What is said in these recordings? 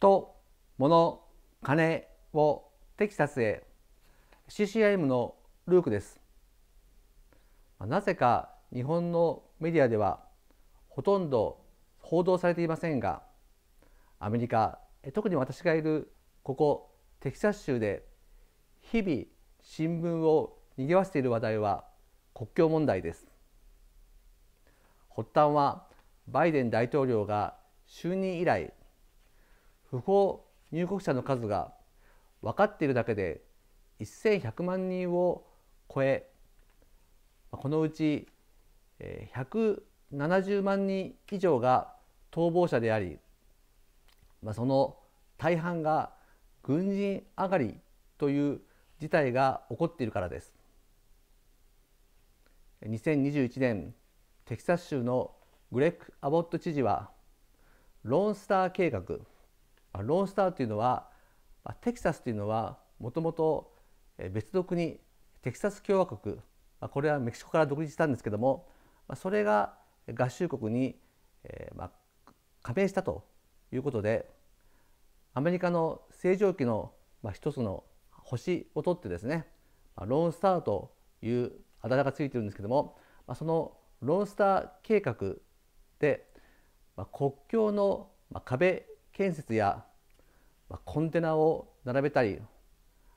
人物金をテキサスへ CCM のルークですなぜか日本のメディアではほとんど報道されていませんがアメリカ特に私がいるここテキサス州で日々新聞を賑わしている話題は国境問題です発端はバイデン大統領が就任以来不法入国者の数が分かっているだけで1100万人を超えこのうち170万人以上が逃亡者であり、まあ、その大半が軍人上がりという事態が起こっているからです2021年テキサス州のグレック・アボット知事はローンスター計画ローンスターというのはテキサスというのはもともと別の国テキサス共和国これはメキシコから独立したんですけどもそれが合衆国に加盟したということでアメリカの正常期の一つの星を取ってですねローンスターというあだ名がついてるんですけどもそのローンスター計画で国境の壁建設やコンテナを並べたり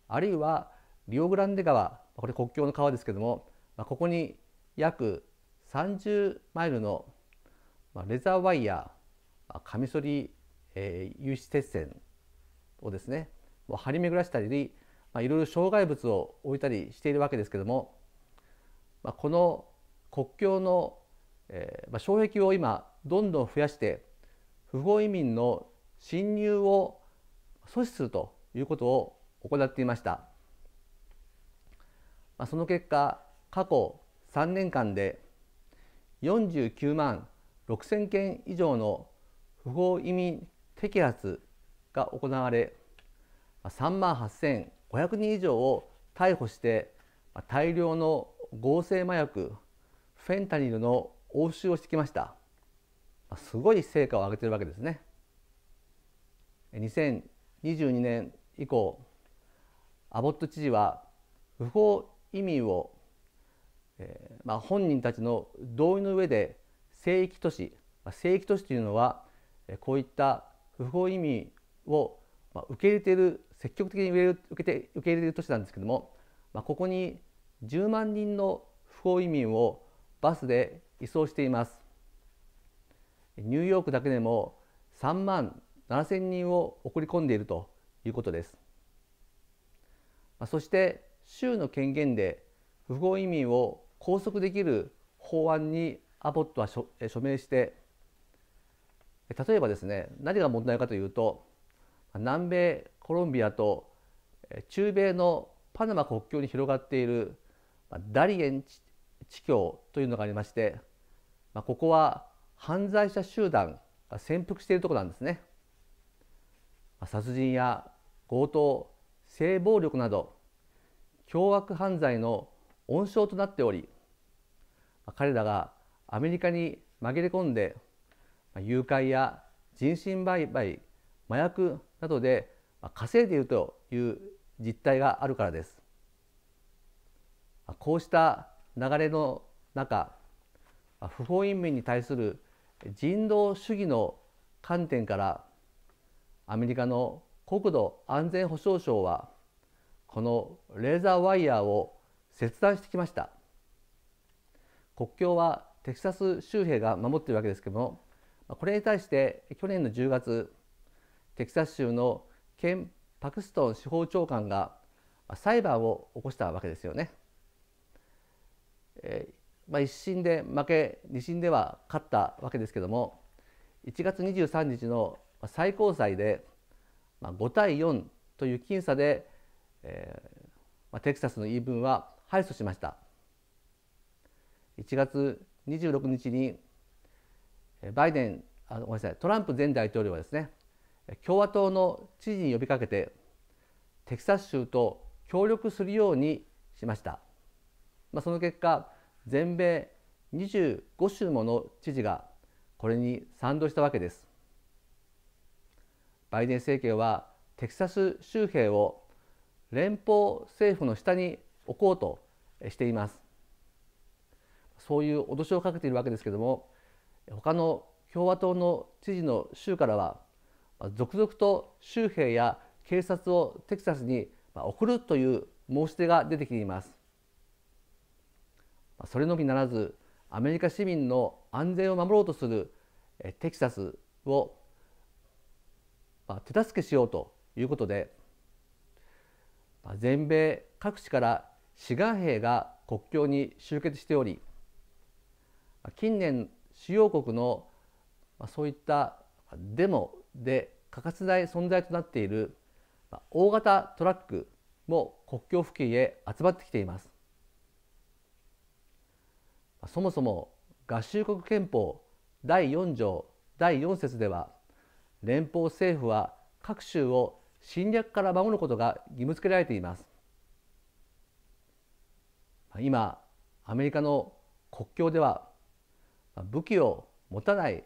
あるいはリオグランデ川これ国境の川ですけどもここに約30マイルのレザーワイヤーカミソリ、え有刺鉄線をですね張り巡らしたり、まあ、いろいろ障害物を置いたりしているわけですけども、まあ、この国境の、えまあ、障壁を今どんどん増やして不法移民の侵入を阻止するということを行っていました、まその結果過去3年間で49万6,000件以上の不法移民摘発が行われ3万8,500人以上を逮捕して大量の合成麻薬フェンタニルの押収をしてきましたすごい成果を上げてるわけですね。2022年以降アボット知事は不法移民を、えー、まあ、本人たちの同意の上で聖域都市、まあ、聖域都市というのはこういった不法移民を、まあ、受け入れている積極的に受けて受け入れている都市なんですけども、まあ、ここに10万人の不法移民をバスで移送していますニューヨークだけでも3万7000人を送り込んでいるということです。そして州の権限で不法移民を拘束できる法案にアボットは署名して例えばですね何が問題かというと南米コロンビアと中米のパナマ国境に広がっているダリエン地境というのがありましてここは犯罪者集団が潜伏しているところなんですね。殺人や強盗性暴力など凶悪犯罪の温床となっており彼らがアメリカに紛れ込んで誘拐や人身売買麻薬などで稼いでいるという実態があるからですこうした流れの中不法移民に対する人道主義の観点からアメリカの国土安全保障省はこのレーザーワイヤーを切断してきました国境はテキサス州兵が守っているわけですけどもこれに対して去年の10月テキサス州のケン・パクストン司法長官が裁判を起こしたわけですよね。えー、まあ、一審で負け二審では勝ったわけですけども1月23日の最高裁で5対4という僅差で、えー、テキサスの言い分は敗訴しました1月26日にバイデンあごめんなさいトランプ前大統領はですね共和党の知事に呼びかけてテキサス州と協力するようにしました、まあ、その結果全米25州もの知事がこれに賛同したわけですバイデン政権はテキサス州兵を連邦政府の下に置こうとしていますそういう脅しをかけているわけですけども他の共和党の知事の州からは続々と州兵や警察をテキサスに送るという申し出が出てきていますそれのみならずアメリカ市民の安全を守ろうとするテキサスをまあ、手助けしようということで、まあ、全米各地から志願兵が国境に集結しておりまあ、近年主要国のまあ、そういったデモで欠かせない存在となっているまあ、大型トラックも国境付近へ集まってきていますそもそも合衆国憲法第4条第4節では連邦政府は各州を侵略から守ることが義務付けられています今アメリカの国境では武器を持たない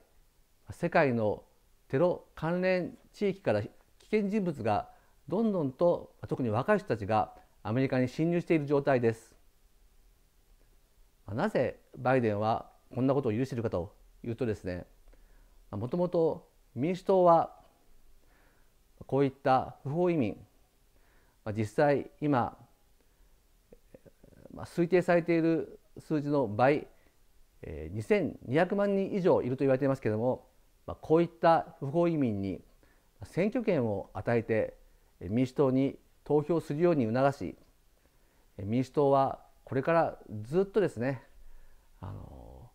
世界のテロ関連地域から危険人物がどんどんと特に若い人たちがアメリカに侵入している状態ですなぜバイデンはこんなことを許しているかというとですねもともと民主党はこういった不法移民実際今推定されている数字の倍2200万人以上いると言われていますけれどもこういった不法移民に選挙権を与えて民主党に投票するように促し民主党はこれからずっとですねあの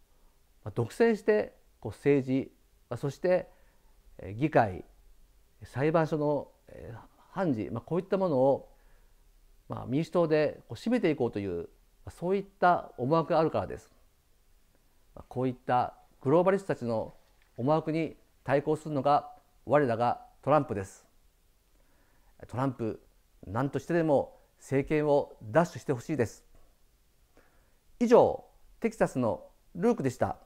独占してこう政治そして議会裁判所の判事、まあ、こういったものを、まあ、民主党でこう締めていこうというそういった思惑があるからです。こういったグローバリストたちの思惑に対抗するのが我らがトランプです。トランプ何としてでも政権を奪取してほしいです。以上テキサスのルークでした。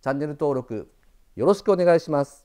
チャンネル登録よろしくお願いします。